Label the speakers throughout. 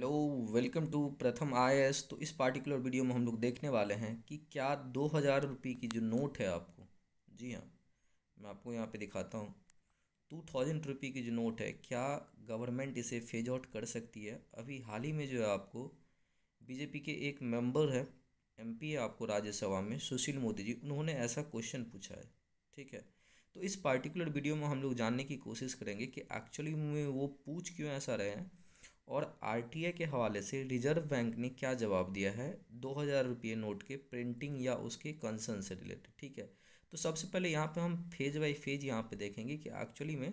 Speaker 1: hello welcome to प्रथम आई तो इस पार्टिकुलर वीडियो में हम लोग देखने वाले हैं कि क्या दो हज़ार रुपये की जो नोट है आपको जी हाँ मैं आपको यहाँ पे दिखाता हूँ टू थाउजेंड रुपये की जो नोट है क्या गवर्नमेंट इसे फेज आउट कर सकती है अभी हाल ही में जो है आपको बीजेपी के एक मेंबर है एम है आपको राज्यसभा में सुशील मोदी जी उन्होंने ऐसा क्वेश्चन पूछा है ठीक है तो इस पार्टिकुलर वीडियो में हम लोग जानने की कोशिश करेंगे कि एक्चुअली में वो पूछ क्यों ऐसा रहे हैं और आर के हवाले से रिजर्व बैंक ने क्या जवाब दिया है दो हज़ार रुपये नोट के प्रिंटिंग या उसके कंसर्न से रिलेटेड ठीक है तो सबसे पहले यहाँ पे हम फेज बाई फेज यहाँ पे देखेंगे कि एक्चुअली में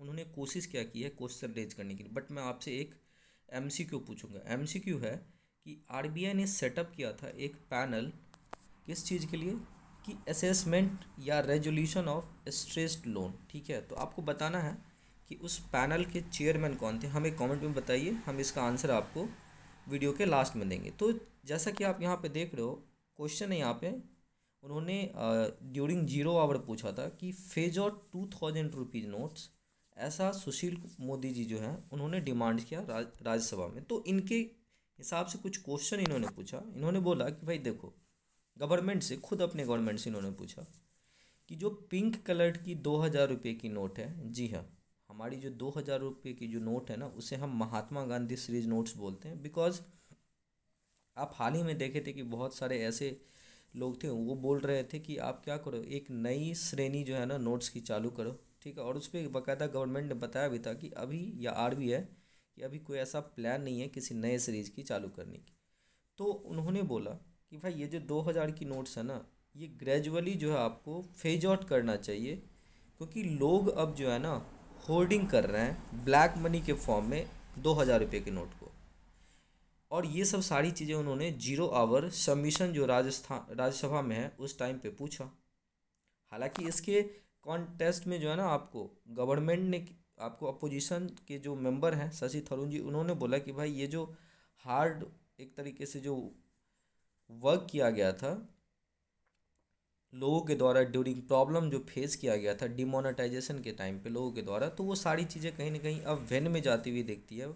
Speaker 1: उन्होंने कोशिश क्या की है क्वेश्चन रेज करने के लिए बट मैं आपसे एक एम पूछूंगा एम है कि आर ने सेटअप किया था एक पैनल किस चीज़ के लिए कि असेसमेंट या रेजोल्यूशन ऑफ स्ट्रेस्ड लोन ठीक है तो आपको बताना है कि उस पैनल के चेयरमैन कौन थे हमें कमेंट में बताइए हम इसका आंसर आपको वीडियो के लास्ट में देंगे तो जैसा कि आप यहाँ पे देख रहे हो क्वेश्चन है यहाँ पे उन्होंने ड्यूरिंग जीरो आवर पूछा था कि फेज और टू थाउजेंड रुपीज़ नोट्स ऐसा सुशील मोदी जी जो हैं उन्होंने डिमांड किया राज्यसभा में तो इनके हिसाब से कुछ क्वेश्चन इन्होंने पूछा इन्होंने बोला कि भाई देखो गवर्नमेंट से खुद अपने गवर्नमेंट से इन्होंने पूछा कि जो पिंक कलर की दो हज़ार रुपये की नोट है जी हाँ हमारी जो दो हज़ार रुपये की जो नोट है ना उसे हम महात्मा गांधी सीरीज नोट्स बोलते हैं बिकॉज आप हाल ही में देखे थे कि बहुत सारे ऐसे लोग थे वो बोल रहे थे कि आप क्या करो एक नई श्रेणी जो है ना नोट्स की चालू करो ठीक है और उस पर बाकायदा गवर्नमेंट ने बताया भी था कि अभी या आर बी है कि अभी कोई ऐसा प्लान नहीं है किसी नए सीरीज़ की चालू करने की तो उन्होंने बोला कि भाई ये जो दो हज़ार की नोट्स है ना ये ग्रेजुअली जो है आपको फेज आउट करना चाहिए क्योंकि लोग अब जो है ना होल्डिंग कर रहे हैं ब्लैक मनी के फॉर्म में दो हज़ार रुपये के नोट को और ये सब सारी चीज़ें उन्होंने जीरो आवर सबमिशन जो राजस्थान राज्यसभा में है उस टाइम पे पूछा हालांकि इसके कॉन्टेस्ट में जो है ना आपको गवर्नमेंट ने आपको अपोजिशन के जो मेंबर हैं शशि थरूर जी उन्होंने बोला कि भाई ये जो हार्ड एक तरीके से जो वर्क किया गया था लोगों के द्वारा ड्यूरिंग प्रॉब्लम जो फेस किया गया था डिमोनेटाइजेशन के टाइम पे लोगों के द्वारा तो वो सारी चीज़ें कहीं ना कहीं अब वेन में जाती हुई देखती है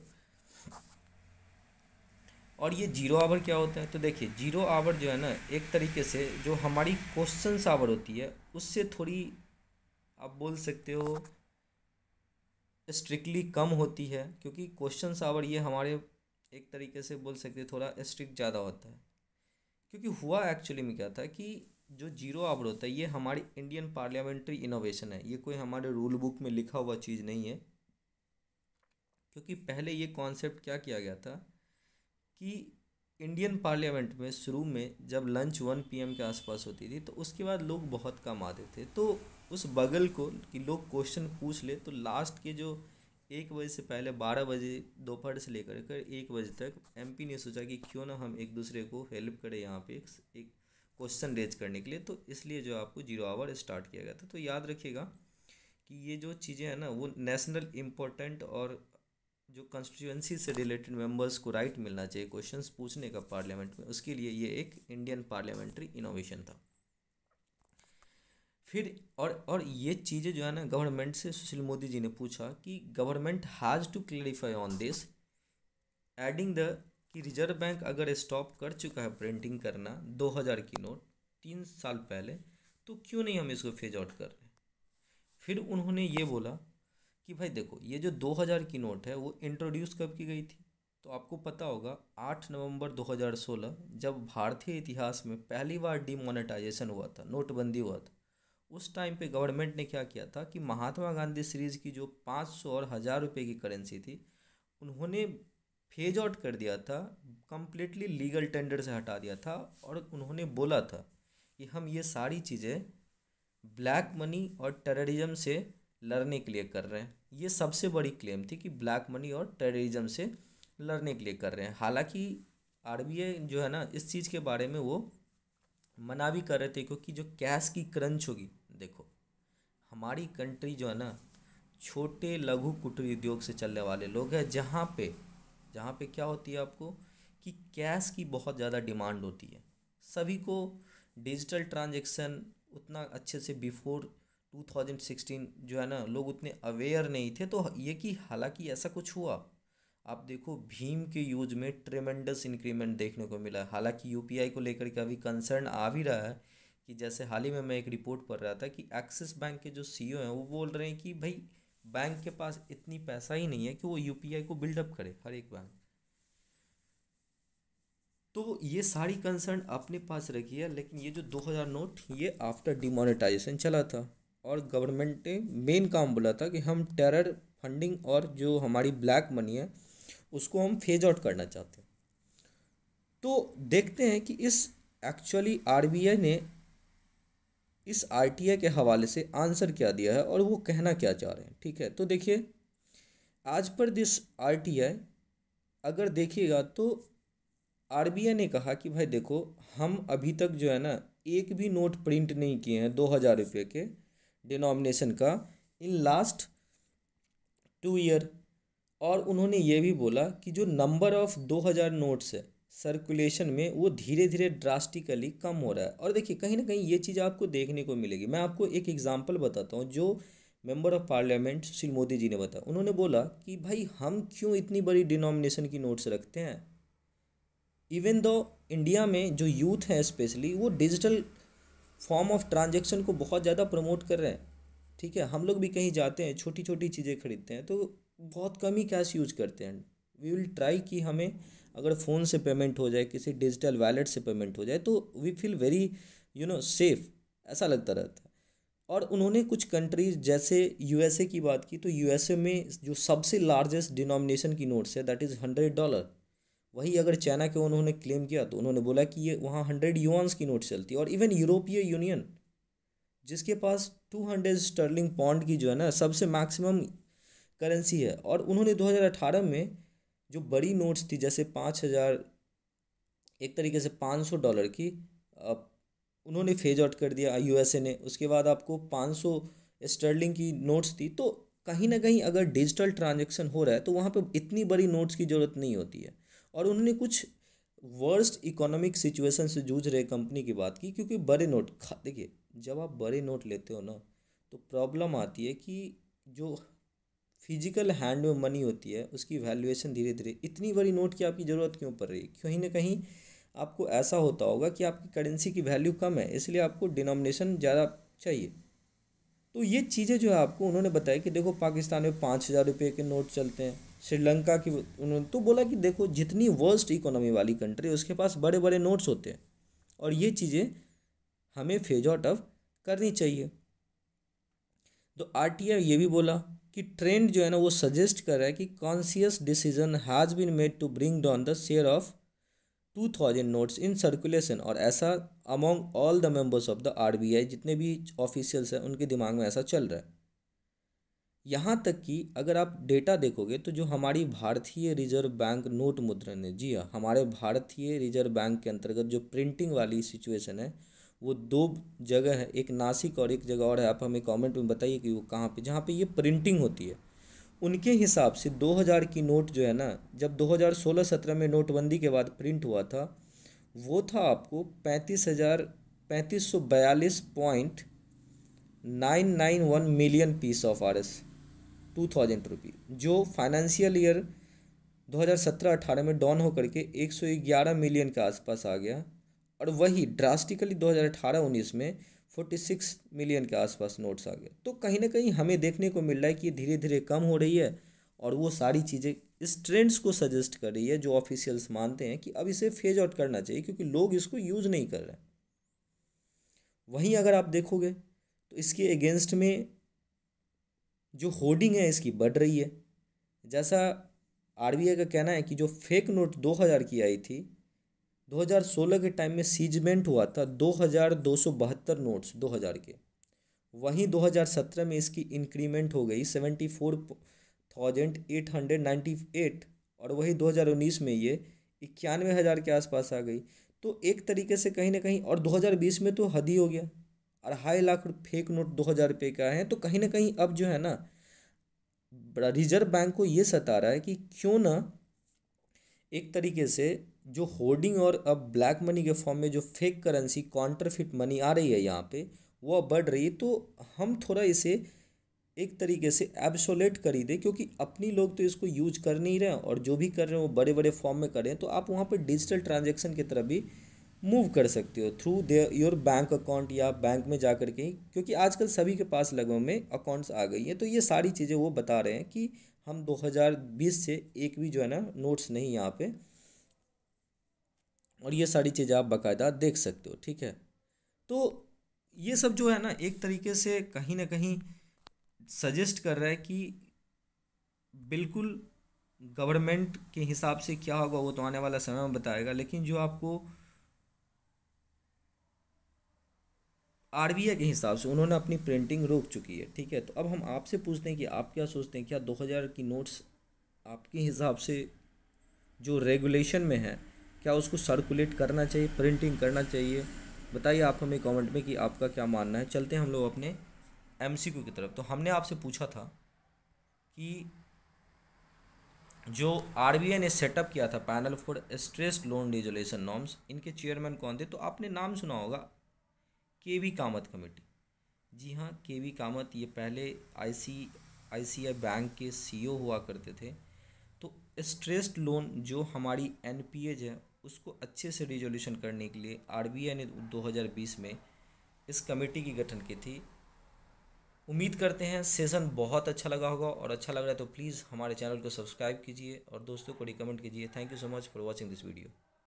Speaker 1: और ये जीरो आवर क्या होता है तो देखिए जीरो आवर जो है ना एक तरीके से जो हमारी क्वेश्चन आवर होती है उससे थोड़ी आप बोल सकते हो स्ट्रिक्टली कम होती है क्योंकि क्वेश्चन आवर ये हमारे एक तरीके से बोल सकते थोड़ा स्ट्रिक्ट ज़्यादा होता है क्योंकि हुआ एक्चुअली में क्या था कि जो जीरो आवर होता है ये हमारी इंडियन पार्लियामेंट्री इनोवेशन है ये कोई हमारे रूल बुक में लिखा हुआ चीज़ नहीं है क्योंकि पहले ये कॉन्सेप्ट क्या किया गया था कि इंडियन पार्लियामेंट में शुरू में जब लंच वन पीएम के आसपास होती थी तो उसके बाद लोग बहुत कम आते थे तो उस बगल को कि लोग क्वेश्चन पूछ ले तो लास्ट के जो एक बजे से पहले बारह बजे दोपहर से लेकर कर एक बजे तक एमपी ने सोचा कि क्यों ना हम एक दूसरे को हेल्प करें यहाँ पे एक क्वेश्चन रेज करने के लिए तो इसलिए जो आपको जीरो आवर स्टार्ट किया गया था तो याद रखिएगा कि ये जो चीज़ें हैं ना वो नेशनल इम्पोर्टेंट और जो कॉन्स्टिट्यूंसी से रिलेटेड मेंबर्स को राइट मिलना चाहिए क्वेश्चंस पूछने का पार्लियामेंट में उसके लिए ये एक इंडियन पार्लियामेंट्री इनोवेशन था फिर और और ये चीज़ें जो है ना गवर्नमेंट से सुशील मोदी जी ने पूछा कि government has to clarify on this adding the कि रिजर्व बैंक अगर स्टॉप कर चुका है प्रिंटिंग करना 2000 की नोट तीन साल पहले तो क्यों नहीं हम इसको फेज आउट कर रहे फिर उन्होंने ये बोला कि भाई देखो ये जो 2000 की नोट है वो इंट्रोड्यूस कब की गई थी तो आपको पता होगा 8 नवंबर 2016 जब भारतीय इतिहास में पहली बार डिमोनेटाइजेशन हुआ था नोटबंदी हुआ था उस टाइम पे गवर्नमेंट ने क्या किया था कि महात्मा गांधी सीरीज़ की जो 500 और हज़ार रुपये की करेंसी थी उन्होंने फेज आउट कर दिया था कम्प्लीटली लीगल टेंडर से हटा दिया था और उन्होंने बोला था कि हम ये सारी चीज़ें ब्लैक मनी और टेररिज्म से लड़ने के लिए कर रहे हैं ये सबसे बड़ी क्लेम थी कि ब्लैक मनी और टेररिज्म से लड़ने के लिए कर रहे हैं हालांकि आर जो है ना इस चीज़ के बारे में वो मना भी कर रहे थे क्योंकि जो कैश की क्रंच होगी देखो हमारी कंट्री जो है ना छोटे लघु कुटीर उद्योग से चलने वाले लोग हैं जहाँ पे जहाँ पे क्या होती है आपको कि कैश की बहुत ज़्यादा डिमांड होती है सभी को डिजिटल ट्रांजेक्शन उतना अच्छे से बिफोर 2016 जो है ना लोग उतने अवेयर नहीं थे तो ये कि हालांकि ऐसा कुछ हुआ आप देखो भीम के यूज में ट्रेमेंडस इंक्रीमेंट देखने को मिला हालांकि यूपीआई को लेकर के अभी कंसर्न आ भी रहा है कि जैसे हाल ही में मैं एक रिपोर्ट पढ़ रहा था कि एक्सिस बैंक के जो सीईओ हैं वो बोल रहे हैं कि भाई बैंक के पास इतनी पैसा ही नहीं है कि वो यूपीआई को बिल्डअप करे हर एक बैंक तो ये सारी कंसर्न अपने पास रखी है लेकिन ये जो 2000 नोट ये आफ्टर डिमोनेटाइजेशन चला था और गवर्नमेंट ने मेन काम बोला था कि हम टेरर फंडिंग और जो हमारी ब्लैक मनी है उसको हम फेज आउट करना चाहते हैं तो देखते हैं कि इस एक्चुअली आरबीआई ने इस आरटीआई के हवाले से आंसर क्या दिया है और वो कहना क्या चाह रहे हैं ठीक है तो देखिए आज पर दिस आरटीआई अगर देखिएगा तो आरबीआई ने कहा कि भाई देखो हम अभी तक जो है ना एक भी नोट प्रिंट नहीं किए हैं दो हज़ार रुपये के डिनोमिनेशन का इन लास्ट टू ईयर और उन्होंने ये भी बोला कि जो नंबर ऑफ़ दो हज़ार नोट्स है सर्कुलेशन में वो धीरे धीरे ड्रास्टिकली कम हो रहा है और देखिए कहीं ना कहीं ये चीज़ आपको देखने को मिलेगी मैं आपको एक एग्जाम्पल बताता हूँ जो member of parliament Sushil Modi ji ने बताया उन्होंने बोला कि भाई हम क्यों इतनी बड़ी डिनोमिनेशन की नोट्स रखते हैं इवन दो इंडिया में जो यूथ हैं स्पेशली वो डिजिटल फॉर्म ऑफ ट्रांजेक्शन को बहुत ज़्यादा प्रमोट कर रहे हैं ठीक है हम लोग भी कहीं जाते हैं छोटी छोटी चीज़ें खरीदते हैं तो बहुत कम ही कैश यूज करते हैं वी विल ट्राई कि हमें अगर फ़ोन से पेमेंट हो जाए किसी डिजिटल वैलेट से पेमेंट हो जाए तो we feel very you know safe ऐसा लगता रहता है और उन्होंने कुछ कंट्रीज जैसे यूएसए की बात की तो यूएसए में जो सबसे लार्जेस्ट डिनोमिनेशन की नोट्स है दैट इज़ हंड्रेड डॉलर वही अगर चाइना के उन्होंने क्लेम किया तो उन्होंने बोला कि ये वहाँ हंड्रेड यूआंस की नोट चलती है और इवन यूरोपीय यूनियन जिसके पास टू हंड्रेड स्टर्लिंग पॉन्ड की जो है ना सबसे मैक्सिमम करेंसी है और उन्होंने दो में जो बड़ी नोट्स थी जैसे पाँच हज़ार एक तरीके से पाँच सौ डॉलर की उन्होंने फेज आउट कर दिया यू ने उसके बाद आपको पाँच सौ स्टर्लिंग की नोट्स थी तो कहीं ना कहीं अगर डिजिटल ट्रांजेक्शन हो रहा है तो वहाँ पर इतनी बड़ी नोट्स की ज़रूरत नहीं होती है और उन्होंने कुछ वर्स्ट इकोनॉमिक सिचुएशन से जूझ रहे कंपनी की बात की क्योंकि बड़े नोट देखिए जब आप बड़े नोट लेते हो ना तो प्रॉब्लम आती है कि जो फिजिकल हैंड में मनी होती है उसकी वैल्यूएशन धीरे धीरे इतनी बड़ी नोट की आपकी ज़रूरत क्यों पड़ रही है कहीं ना कहीं आपको ऐसा होता होगा कि आपकी करेंसी की वैल्यू कम है इसलिए आपको डिनोमिनेशन ज़्यादा चाहिए तो ये चीज़ें जो है आपको उन्होंने बताया कि देखो पाकिस्तान में पाँच हज़ार रुपये के नोट चलते हैं श्रीलंका की उन्होंने तो बोला कि देखो जितनी वर्स्ट इकोनॉमी वाली कंट्री उसके पास बड़े बड़े नोट्स होते हैं और ये चीज़ें हमें फेज आउट ऑफ करनी चाहिए तो आर ये भी बोला कि ट्रेंड जो है ना वो सजेस्ट कर रहा है कि conscious decision has been made to bring down the share of two thousand notes in circulation और ऐसा among all the members of the R B I जितने भी ऑफिशियल्स हैं उनके दिमाग में ऐसा चल रहा है यहाँ तक कि अगर आप डेटा देखोगे तो जो हमारी भारतीय रिजर्व बैंक नोट मुद्रण है जी हाँ हमारे भारतीय रिजर्व बैंक के अंतर्गत जो प्रिंटिंग वाली सिचुएशन है वो दो जगह है एक नासिक और एक जगह और है आप हमें कमेंट में बताइए कि वो कहाँ पे जहाँ पे ये प्रिंटिंग होती है उनके हिसाब से 2000 की नोट जो है ना जब 2016-17 में नोटबंदी के बाद प्रिंट हुआ था वो था आपको पैंतीस हज़ार पैंतीस सौ बयालीस point nine nine one million piece of R S two thousand rupee जो फाइनेंशियल ईयर 2017-18 में डाउन होकर के 111 मिलियन के आसपास आ गया और वही ड्रास्टिकली 2018-19 में 46 मिलियन के आसपास नोट्स आ गए तो कहीं ना कहीं हमें देखने को मिल रहा है कि ये धीरे धीरे कम हो रही है और वो सारी चीज़ें इस ट्रेंड्स को सजेस्ट कर रही है जो ऑफिशियल्स मानते हैं कि अब इसे फेज आउट करना चाहिए क्योंकि लोग इसको यूज़ नहीं कर रहे वहीं अगर आप देखोगे तो इसके अगेंस्ट में जो होर्डिंग है इसकी बढ़ रही है जैसा आर का कहना है कि जो फेक नोट 2000 की आई थी 2016 के टाइम में सीजमेंट हुआ था दो नोट्स 2000 के वहीं 2017 में इसकी इंक्रीमेंट हो गई 74,898 और वही 2019 में ये इक्यानवे हज़ार के आसपास आ गई तो एक तरीके से कहीं ना कहीं और 2020 में तो हद ही हो गया अढ़ाई लाख फेक नोट दो हज़ार रुपये के आए हैं तो कहीं ना कहीं अब जो है ना रिजर्व बैंक को ये सता रहा है कि क्यों ना एक तरीके से जो होर्डिंग और अब ब्लैक मनी के फॉर्म में जो फेक करेंसी काउंटरफिट मनी आ रही है यहाँ पे वो अब बढ़ रही है तो हम थोड़ा इसे एक तरीके से एब्सोलेट करी दे क्योंकि अपनी लोग तो इसको यूज कर नहीं रहे हैं और जो भी कर रहे हैं वो बड़े बड़े फॉर्म में कर रहे हैं तो आप वहाँ पर डिजिटल ट्रांजेक्शन की तरफ भी मूव कर सकते हो through the your bank account या बैंक में जा कर के क्योंकि आजकल सभी के पास लगभग में अकाउंट्स आ गई हैं तो ये सारी चीज़ें वो बता रहे हैं कि हम 2020 से एक भी जो है ना नोट्स नहीं यहाँ पे और ये सारी चीज़ें आप बाकायदा देख सकते हो ठीक है तो ये सब जो है ना एक तरीके से कहीं ना कहीं सजेस्ट कर रहा है कि बिल्कुल गवर्नमेंट के हिसाब से क्या होगा वो तो आने वाला समय में बताएगा लेकिन जो आपको आर के हिसाब से उन्होंने अपनी प्रिंटिंग रोक चुकी है ठीक है तो अब हम आपसे पूछते हैं कि आप क्या सोचते हैं क्या 2000 की नोट्स आपके हिसाब से जो रेगुलेशन में है क्या उसको सर्कुलेट करना चाहिए प्रिंटिंग करना चाहिए बताइए आप हमें कमेंट में कि आपका क्या मानना है चलते हैं हम लोग अपने एम की तरफ तो हमने आपसे पूछा था कि जो आर ने सेटअप किया था panel for stress loan resolution norms इनके चेयरमैन कौन थे तो आपने नाम सुना होगा के वी कामत कमेटी जी हाँ के वी कामत ये पहले आई सी आई सी आई बैंक के सी ओ e हुआ करते थे तो स्ट्रेस्ड लोन जो हमारी एन पी एज है उसको अच्छे से रिजोल्यूशन करने के लिए आर बी आई ने दो हज़ार बीस में इस कमेटी की गठन की थी उम्मीद करते हैं सेशन बहुत अच्छा लगा होगा और अच्छा लग रहा है तो प्लीज़ हमारे चैनल को सब्सक्राइब कीजिए और दोस्तों को रिकमेंड कीजिए thank you so much for watching this video